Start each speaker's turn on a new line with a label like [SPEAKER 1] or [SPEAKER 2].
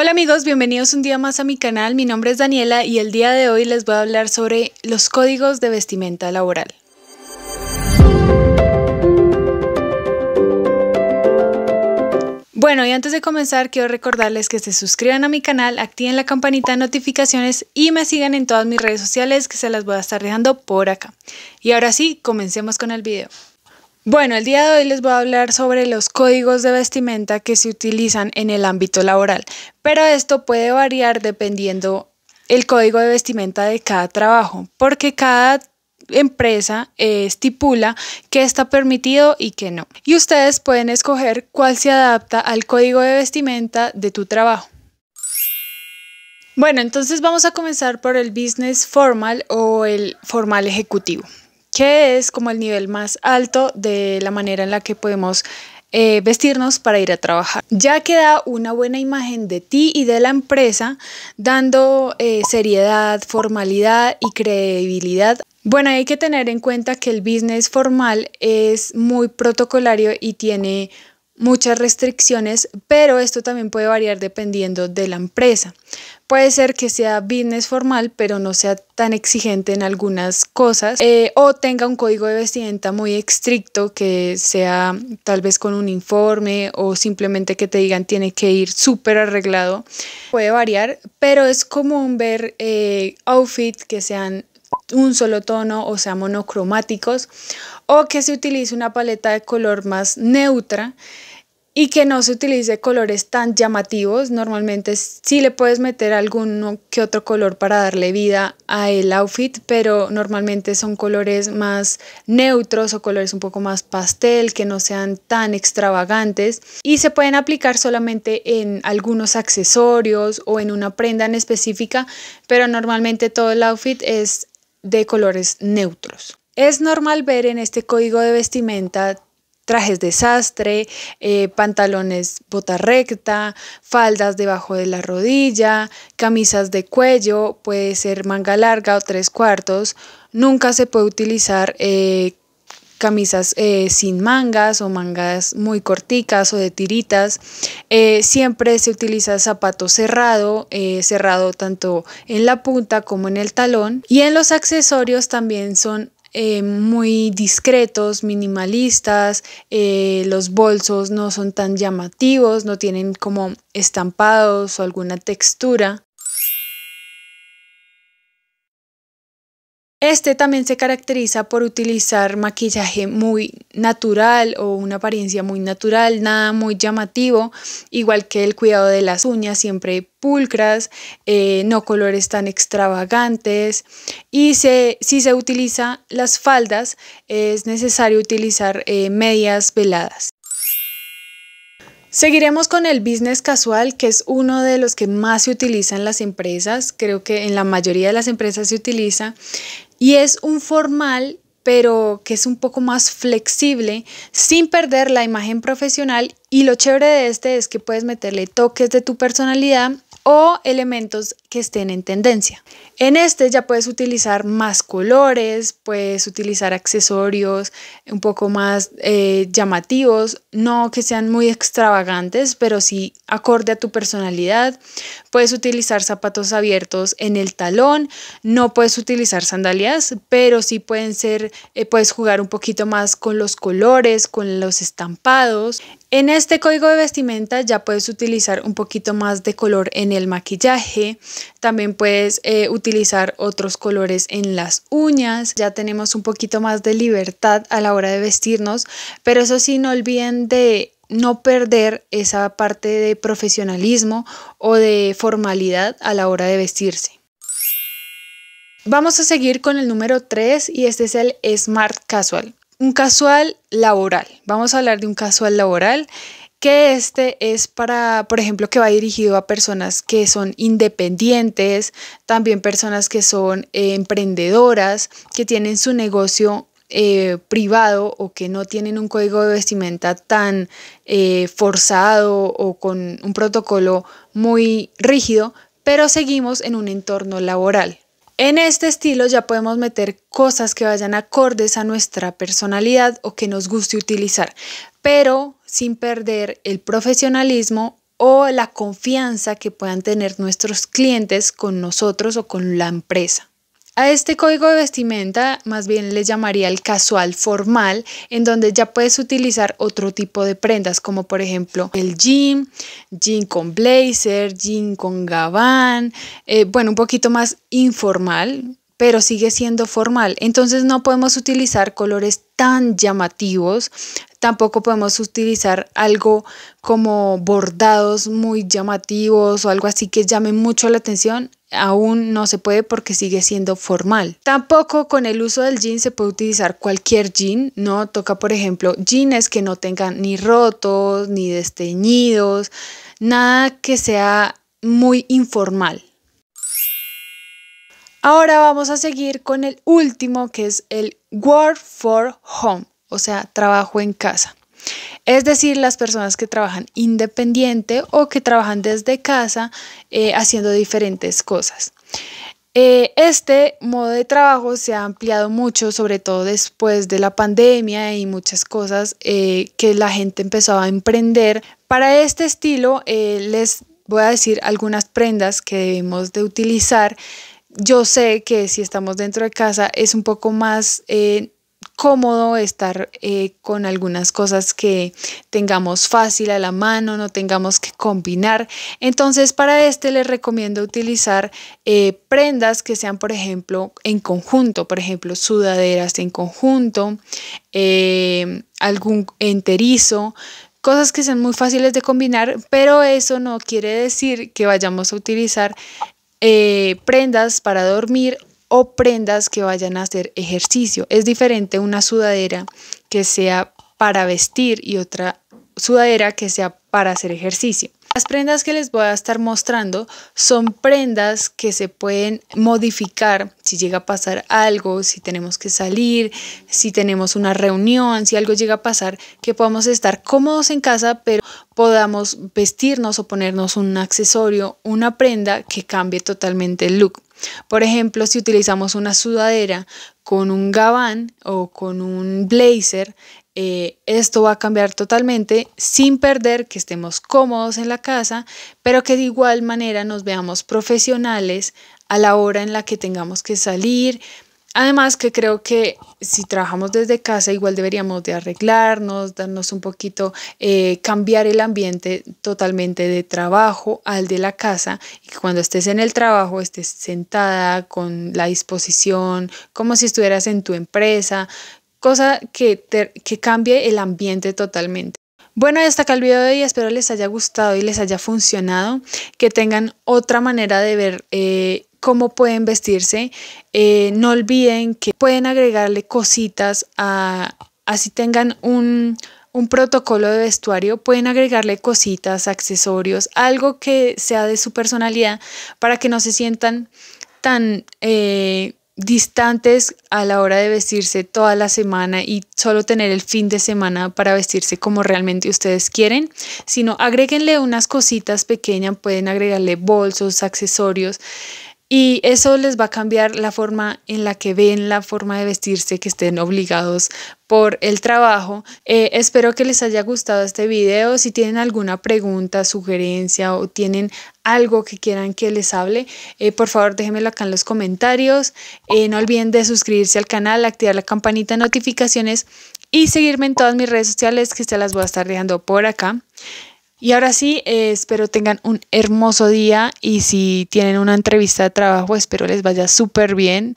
[SPEAKER 1] Hola amigos, bienvenidos un día más a mi canal. Mi nombre es Daniela y el día de hoy les voy a hablar sobre los códigos de vestimenta laboral. Bueno, y antes de comenzar, quiero recordarles que se suscriban a mi canal, activen la campanita de notificaciones y me sigan en todas mis redes sociales que se las voy a estar dejando por acá. Y ahora sí, comencemos con el video. Bueno, el día de hoy les voy a hablar sobre los códigos de vestimenta que se utilizan en el ámbito laboral, pero esto puede variar dependiendo el código de vestimenta de cada trabajo, porque cada empresa eh, estipula qué está permitido y qué no. Y ustedes pueden escoger cuál se adapta al código de vestimenta de tu trabajo. Bueno, entonces vamos a comenzar por el business formal o el formal ejecutivo que es como el nivel más alto de la manera en la que podemos eh, vestirnos para ir a trabajar. Ya queda una buena imagen de ti y de la empresa, dando eh, seriedad, formalidad y credibilidad. Bueno, hay que tener en cuenta que el business formal es muy protocolario y tiene muchas restricciones, pero esto también puede variar dependiendo de la empresa. Puede ser que sea business formal, pero no sea tan exigente en algunas cosas, eh, o tenga un código de vestimenta muy estricto que sea tal vez con un informe o simplemente que te digan tiene que ir súper arreglado. Puede variar, pero es común ver eh, outfits que sean un solo tono o sea monocromáticos o que se utilice una paleta de color más neutra y que no se utilice colores tan llamativos. Normalmente sí le puedes meter alguno que otro color para darle vida a el outfit, pero normalmente son colores más neutros o colores un poco más pastel, que no sean tan extravagantes y se pueden aplicar solamente en algunos accesorios o en una prenda en específica, pero normalmente todo el outfit es de colores neutros. Es normal ver en este código de vestimenta trajes de sastre, eh, pantalones bota recta, faldas debajo de la rodilla, camisas de cuello, puede ser manga larga o tres cuartos. Nunca se puede utilizar eh, camisas eh, sin mangas o mangas muy corticas o de tiritas. siempre se utiliza zapato cerrado, cerrado tanto en la punta como en el talón. Y en los accesorios también son eh, muy discretos, minimalistas, eh, los bolsos no son tan llamativos, no tienen como estampados o alguna textura. Este también se caracteriza por utilizar maquillaje muy natural o una apariencia muy natural, nada muy llamativo, igual que el cuidado de las uñas, siempre pulcras, eh, no colores tan extravagantes. Y si se utiliza las faldas, es necesario utilizar eh, medias veladas. Seguiremos con el business casual, que es uno de los que más se utiliza en las empresas. Creo que en la mayoría de las empresas se utiliza y es un formal pero que es un poco más flexible sin perder la imagen profesional y lo chévere de este es que puedes meterle toques de tu personalidad o elementos que estén en tendencia. En este ya puedes utilizar más colores, puedes utilizar accesorios un poco más eh, llamativos, no que sean muy extravagantes, pero sí acorde a tu personalidad. Puedes utilizar zapatos abiertos en el talón, no puedes utilizar sandalias, pero sí pueden ser, eh, puedes jugar un poquito más con los colores, con los estampados. En este código de vestimenta ya puedes utilizar un poquito más de color en el maquillaje, también puedes eh, utilizar otros colores en las uñas, ya tenemos un poquito más de libertad a la hora de vestirnos, pero eso sí, no olviden de no perder esa parte de profesionalismo o de formalidad a la hora de vestirse. Vamos a seguir con el número 3 y este es el Smart Casual. Un casual laboral. Vamos a hablar de un casual laboral que este es para, por ejemplo, que va dirigido a personas que son independientes, también personas que son eh, emprendedoras, que tienen su negocio eh, privado o que no tienen un código de vestimenta tan eh, forzado o con un protocolo muy rígido, pero seguimos en un entorno laboral. En este estilo ya podemos meter cosas que vayan acordes a nuestra personalidad o que nos guste utilizar, pero sin perder el profesionalismo o la confianza que puedan tener nuestros clientes con nosotros o con la empresa. A este código de vestimenta más bien le llamaría el casual formal, en donde ya puedes utilizar otro tipo de prendas, como por ejemplo el jean, jean con blazer, jean con gabán, eh, bueno, un poquito más informal, pero sigue siendo formal. Entonces no podemos utilizar colores tan llamativos, tampoco podemos utilizar algo como bordados muy llamativos o algo así que llame mucho la atención aún no se puede porque sigue siendo formal. Tampoco con el uso del jean se puede utilizar cualquier jean, ¿no? Toca, por ejemplo, jeans que no tengan ni rotos, ni desteñidos, nada que sea muy informal. Ahora vamos a seguir con el último que es el work for home, o sea, trabajo en casa es decir, las personas que trabajan independiente o que trabajan desde casa eh, haciendo diferentes cosas. Eh, este modo de trabajo se ha ampliado mucho, sobre todo después de la pandemia y muchas cosas eh, que la gente empezó a emprender. Para este estilo les voy a decir algunas prendas que debemos de utilizar. Yo sé que si estamos dentro de casa es un poco más cómodo estar eh, con algunas cosas que tengamos fácil a la mano, no tengamos que combinar. Entonces para este les recomiendo utilizar eh, prendas que sean, por ejemplo, en conjunto, por ejemplo, sudaderas en conjunto, eh, algún enterizo, cosas que sean muy fáciles de combinar, pero eso no quiere decir que vayamos a utilizar prendas para dormir o prendas que vayan a hacer ejercicio. Es diferente una sudadera que sea para vestir y otra sudadera que sea para hacer ejercicio. Las prendas que les voy a estar mostrando son prendas que se pueden modificar si llega a pasar algo, si tenemos que salir, si tenemos una reunión, si algo llega a pasar, que podamos estar cómodos en casa, pero podamos vestirnos o ponernos un accesorio, una prenda que cambie totalmente el look. Por ejemplo, si utilizamos una sudadera con un gabán o con un blazer, eh, esto va a cambiar totalmente sin perder que estemos cómodos en la casa, pero que de igual manera nos veamos profesionales a la hora en la que tengamos que salir. Además que creo que si trabajamos desde casa igual deberíamos de arreglarnos, darnos un poquito, eh, cambiar el ambiente totalmente de trabajo al de la casa y cuando estés en el trabajo estés sentada con la disposición, como si estuvieras en tu empresa, cosa que, cambie el ambiente totalmente. Bueno, hasta acá el video de hoy. Espero les haya gustado y les haya funcionado. Que tengan otra manera de ver eh, cómo pueden vestirse. Eh, no olviden que pueden agregarle cositas a, así tengan un, protocolo de vestuario, pueden agregarle cositas, accesorios, algo que sea de su personalidad para que no se sientan tan eh, distantes a la hora de vestirse toda la semana y solo tener el fin de semana para vestirse como realmente ustedes quieren, sino agréguenle unas cositas pequeñas, pueden agregarle bolsos, accesorios, y eso les va a cambiar la forma en la que ven, la forma de vestirse, que estén obligados por el trabajo. Eh, espero que les haya gustado este video. Si tienen alguna pregunta, sugerencia o tienen algo que quieran que les hable, eh, por favor déjenmelo acá en los comentarios. Eh, no olviden de suscribirse al canal, activar la campanita de notificaciones y seguirme en todas mis redes sociales que se las voy a estar dejando por acá. Y ahora sí, eh, espero tengan un hermoso día y si tienen una entrevista de trabajo, espero les vaya súper bien.